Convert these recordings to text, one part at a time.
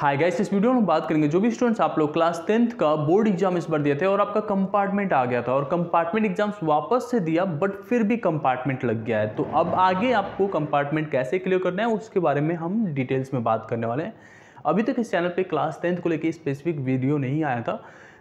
hi guys इस video में बात करेंगे जो भी स्टूडेंट्स आप लोग क्लास टेंथ का बोर्ड एग्जाम इस बार दिए थे और आपका कंपार्टमेंट आ गया था और कंपार्टमेंट एग्जाम्स वापस से दिया बट फिर भी कंपार्टमेंट लग गया है तो अब आगे आपको कंपार्टमेंट कैसे क्लियर करना है उसके बारे में हम डिटेल्स में बात करने वाले हैं अभी तक इस चैनल पर क्लास टेंथ को लेकर स्पेसिफिक वीडियो नहीं आया था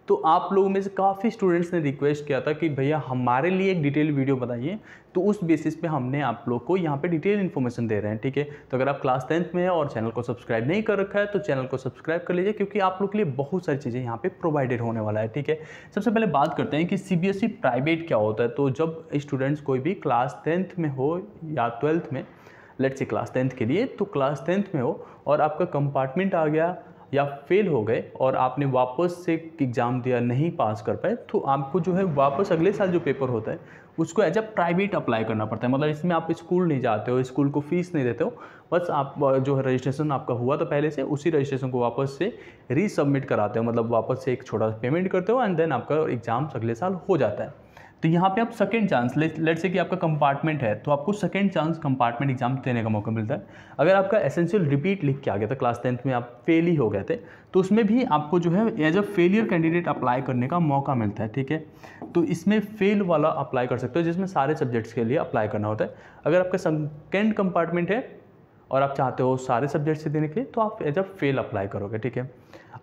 तो आप लोगों में से काफ़ी स्टूडेंट्स ने रिक्वेस्ट किया था कि भैया हमारे लिए एक डिटेल वीडियो बताइए तो उस बेसिस पे हमने आप लोग को यहाँ पे डिटेल इन्फॉर्मेशन दे रहे हैं ठीक है तो अगर आप क्लास टेंथ में हैं और चैनल को सब्सक्राइब नहीं कर रखा है तो चैनल को सब्सक्राइब कर लीजिए क्योंकि आप लोग के लिए बहुत सारी चीज़ें यहाँ पे प्रोवाइडेड होने वाला है ठीक है सबसे पहले बात करते हैं कि सी प्राइवेट e क्या होता है तो जब स्टूडेंट्स कोई भी क्लास टेंथ में हो या ट्वेल्थ में लेट से क्लास टेंथ के लिए तो क्लास टेंथ में हो और आपका कंपार्टमेंट आ गया या फेल हो गए और आपने वापस से एग्ज़ाम दिया नहीं पास कर पाए तो आपको जो है वापस अगले साल जो पेपर होता है उसको एज अ प्राइवेट अप्लाई करना पड़ता है मतलब इसमें आप स्कूल नहीं जाते हो स्कूल को फीस नहीं देते हो बस आप जो है रजिस्ट्रेशन आपका हुआ था पहले से उसी रजिस्ट्रेशन को वापस से रीसबमिट कराते हो मतलब वापस से एक छोटा पेमेंट करते हो एंड देन आपका एग्ज़ाम अगले साल हो जाता है तो यहाँ पे आप सेकेंड चांस लेट से कि आपका कंपार्टमेंट है तो आपको सेकेंड चांस कंपार्टमेंट एग्जाम देने का मौका मिलता है अगर आपका एसेंशियल रिपीट लिख के आ गया था क्लास टेंथ में आप फेल ही हो गए थे तो उसमें भी आपको जो है as a failure candidate apply करने का मौका मिलता है ठीक है तो इसमें फेल वाला अप्लाई कर सकते हो जिसमें सारे सब्जेक्ट्स के लिए अप्लाई करना होता है अगर आपका सेकेंड कंपार्टमेंट है और आप चाहते हो सारे सब्जेक्ट्स से देने के लिए तो आप एज अ फेल अप्लाई करोगे ठीक है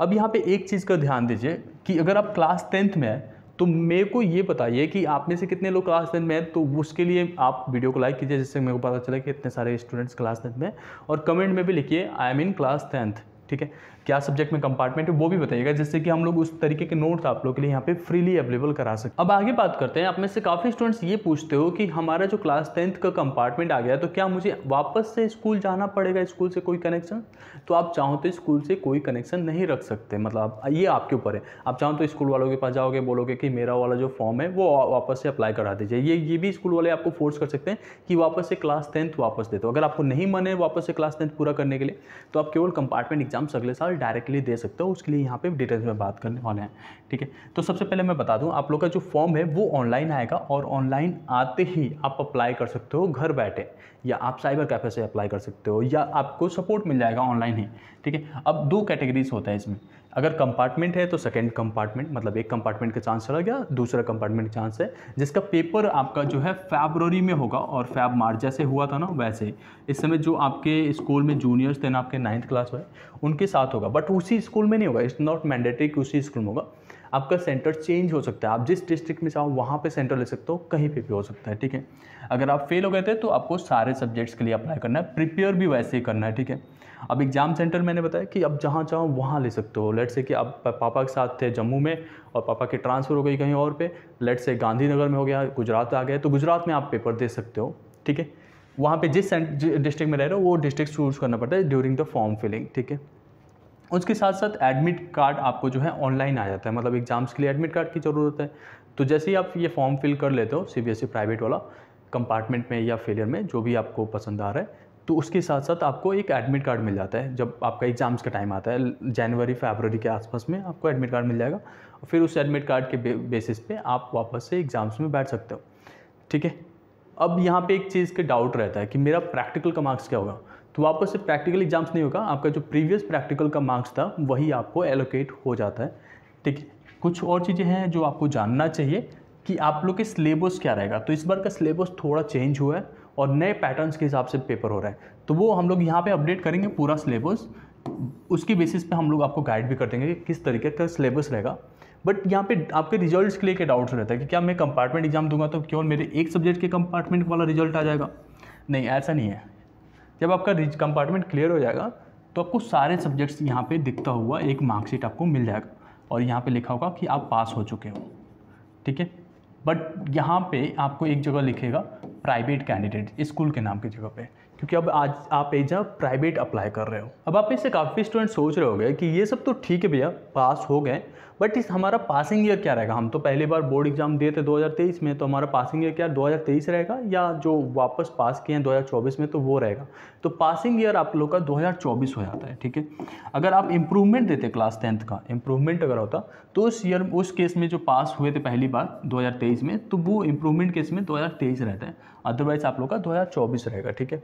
अब यहाँ पे एक चीज़ का ध्यान दीजिए कि अगर आप क्लास टेंथ में है तो मेरे को ये बताइए कि आप में से कितने लोग क्लास टेन में हैं तो उसके लिए आप वीडियो को लाइक कीजिए जिससे मेरे को पता चले कि इतने सारे स्टूडेंट्स क्लास टेंथ में और कमेंट में भी लिखिए I am in class tenth ठीक है क्या सब्जेक्ट में कंपार्टमेंट है वो भी बताइएगा जिससे कि हम लोग उस तरीके के नोट्स आप लोग के लिए यहाँ पे फ्रीली अवेलेबल करा सकते अब आगे बात करते हैं आप में से काफ़ी स्टूडेंट्स ये पूछते हो कि हमारा जो क्लास टेंथ का कंपार्टमेंट आ गया तो क्या मुझे वापस से स्कूल जाना पड़ेगा स्कूल से कोई कनेक्शन तो आप चाहो तो स्कूल से कोई कनेक्शन नहीं रख सकते मतलब ये आपके ऊपर है आप चाहो तो स्कूल वालों के पास जाओगे बोलोगे कि मेरा वाला जो फॉर्म है वो वापस से अप्लाई करा दीजिए ये ये भी स्कूल वाले आपको फोर्स कर सकते हैं कि वापस से क्लास टेंथ वापस दे दो अगर आपको नहीं मने वापस से क्लास टेंथ पूरा करने के लिए तो आप केवल कंपार्टमेंट एग्जाम एग्ज़ाम्स अगले साल डायरेक्टली दे सकते हो उसके लिए यहाँ पे डिटेल्स में बात करने वाले हैं ठीक है तो सबसे पहले मैं बता दूँ आप लोग का जो फॉर्म है वो ऑनलाइन आएगा और ऑनलाइन आते ही आप अप्लाई कर सकते हो घर बैठे या आप साइबर कैफे से अप्लाई कर सकते हो या आपको सपोर्ट मिल जाएगा ऑनलाइन ही ठीक है अब दो कैटेगरीज होता है इसमें अगर कंपार्टमेंट है तो सेकेंड कंपार्टमेंट मतलब एक कंपार्टमेंट का चांस चला गया दूसरा कंपार्टमेंट चांस है जिसका पेपर आपका जो है फेबररी में होगा और फैब मार्च जैसे हुआ था ना वैसे ही इस समय जो आपके स्कूल में जूनियर्स थे ना आपके नाइन्थ क्लास में उनके साथ होगा बट उसी स्कूल में नहीं होगा इट्स नॉट मैंडेटरी कि उसी स्कूल में होगा आपका सेंटर चेंज हो सकता है आप जिस डिस्ट्रिक्ट में चाहो वहाँ पे सेंटर ले सकते हो कहीं पे भी हो सकता है ठीक है अगर आप फेल हो गए थे तो आपको सारे सब्जेक्ट्स के लिए अप्लाई करना है प्रिपेयर भी वैसे ही करना है ठीक है अब एग्ज़ाम सेंटर मैंने बताया कि अब जहाँ चाहो वहाँ ले सकते हो लेट से कि आप पापा के साथ थे जम्मू में और पापा की ट्रांसफ़र हो गई कहीं और पे लेट से गांधीनगर में हो गया गुजरात आ गए तो गुजरात में आप पेपर दे सकते हो ठीक है वहाँ पे जिस डिस्ट्रिक्ट में रह रहे हो वो डिस्ट्रिक्ट चूज़ करना पड़ता है ड्यूरिंग द फॉर्म फिलिंग ठीक है उसके साथ साथ एडमिट कार्ड आपको जो है ऑनलाइन आ जाता है मतलब एग्ज़ाम्स के लिए एडमिट कार्ड की ज़रूरत है तो जैसे ही आप ये फॉर्म फिल कर लेते हो सीबीएसई प्राइवेट e वाला कंपार्टमेंट में या फेलियर में जो भी आपको पसंद आ रहा है तो उसके साथ साथ आपको एक एडमिट कार्ड मिल जाता है जब आपका एग्ज़ाम्स का टाइम आता है जनवरी फेबररी के आसपास में आपको एडमिट कार्ड मिल जाएगा और फिर उस एडमिट कार्ड के बेसिस पे आप वापस से एग्ज़ाम्स में बैठ सकते हो ठीक है अब यहाँ पे एक चीज़ के डाउट रहता है कि मेरा प्रैक्टिकल का मार्क्स क्या होगा तो वापस से प्रैक्टिकल एग्जाम्स नहीं होगा आपका जो प्रीवियस प्रैक्टिकल का मार्क्स था वही आपको एलोकेट हो जाता है ठीक है कुछ और चीज़ें हैं जो आपको जानना चाहिए कि आप लोग के सिलेबस क्या रहेगा तो इस बार का सिलेबस थोड़ा चेंज हुआ है और नए पैटर्न्स के हिसाब से पेपर हो रहा है तो वो हम लोग यहाँ पे अपडेट करेंगे पूरा सिलेबस उसके बेसिस पे हम लोग आपको गाइड भी कर देंगे कि किस तरीके का सिलेबस रहेगा बट यहाँ पे आपके रिजल्ट्स के लिए क्या डाउट्स रहता है कि क्या मैं कंपार्टमेंट एग्जाम दूंगा तो क्यों मेरे एक सब्जेक्ट के कंपार्टमेंट वाला रिजल्ट आ जाएगा नहीं ऐसा नहीं है जब आपका रिच कंपार्टमेंट क्लियर हो जाएगा तो आपको सारे सब्जेक्ट्स यहाँ पे दिखता हुआ एक मार्कशीट आपको मिल जाएगा और यहाँ पे लिखा होगा कि आप पास हो चुके हो ठीक है बट यहाँ पे आपको एक जगह लिखेगा प्राइवेट कैंडिडेट स्कूल के नाम की जगह पे क्योंकि अब आज आप एज अ प्राइवेट अप्लाई कर रहे हो अब आप इससे काफ़ी स्टूडेंट सोच रहे हो कि ये सब तो ठीक है भैया पास हो गए बट इस हमारा पासिंग ईयर क्या रहेगा हम तो पहली बार बोर्ड एग्जाम दिए थे 2023 में तो हमारा पासिंग ईयर क्या 2023 रहेगा या जो वापस पास किए हैं 2024 में तो वो रहेगा तो पासिंग ईयर आप लोग का 2024 हो जाता है ठीक है अगर आप इम्प्रूवमेंट देते क्लास टेंथ का इम्प्रूवमेंट अगर होता तो उस ईयर उस केस में जो पास हुए थे पहली बार दो में तो वो इम्प्रूवमेंट केस में दो रहता है अदरवाइज़ आप लोग का दो रहेगा ठीक है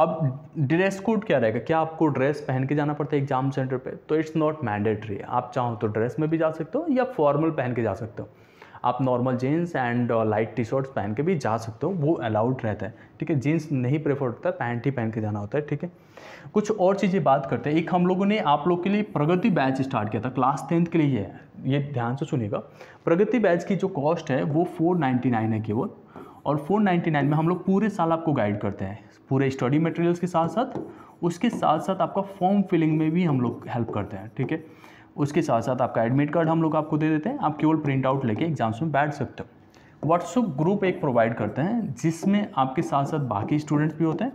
अब ड्रेस कोड क्या रहेगा क्या आपको ड्रेस पहन के जाना पड़ता है एग्जाम सेंटर पे तो इट्स नॉट मैंडेटरी आप चाहो तो ड्रेस में भी जा सकते हो या फॉर्मल पहन के जा सकते हो आप normal jeans and light T shirts पहन के भी जा सकते हो वो अलाउड रहता है ठीक है जीन्स नहीं प्रेफर होता है पैंट ही पहन के जाना होता है ठीक है कुछ और चीज़ें बात करते हैं एक हम लोगों ने आप लोग के लिए प्रगति बैच स्टार्ट किया था क्लास टेंथ के लिए है ये ध्यान से सुनिएगा प्रगति बैच की जो कॉस्ट है वो फोर नाइन्टी नाइन है केवल और फोर नाइन्टी नाइन में हम लोग पूरे साल आपको गाइड करते हैं पूरे स्टडी मटेरियल्स के साथ साथ उसके साथ साथ आपका फॉर्म फिलिंग में भी हम लोग हेल्प करते हैं ठीक है उसके साथ साथ आपका एडमिट कार्ड हम लोग आपको दे देते हैं आप केवल प्रिंट आउट लेके एग्जाम्स में बैठ सकते हो व्हाट्सअप ग्रुप एक प्रोवाइड करते हैं जिसमें आपके साथ साथ बाकी स्टूडेंट्स भी होते हैं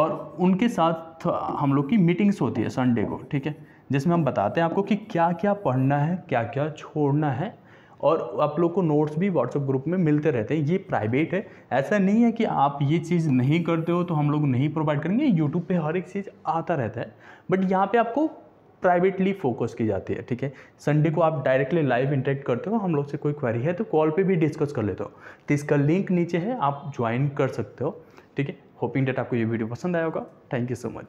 और उनके साथ हम लोग की मीटिंग्स होती है संडे को ठीक है जिसमें हम बताते हैं आपको कि क्या क्या पढ़ना है क्या क्या छोड़ना है और आप लोग को नोट्स भी व्हाट्सएप ग्रुप में मिलते रहते हैं ये प्राइवेट है ऐसा नहीं है कि आप ये चीज़ नहीं करते हो तो हम लोग नहीं प्रोवाइड करेंगे यूट्यूब पे हर एक चीज़ आता रहता है बट यहाँ पे आपको प्राइवेटली फोकस की जाती है ठीक है संडे को आप डायरेक्टली लाइव इंटरेक्ट करते हो हम लोग से कोई क्वारी है तो कॉल पर भी डिस्कस कर लेते हो तो इसका लिंक नीचे है आप ज्वाइन कर सकते हो ठीक है होपिंग डेट आपको ये वीडियो पसंद आया होगा थैंक यू सो मच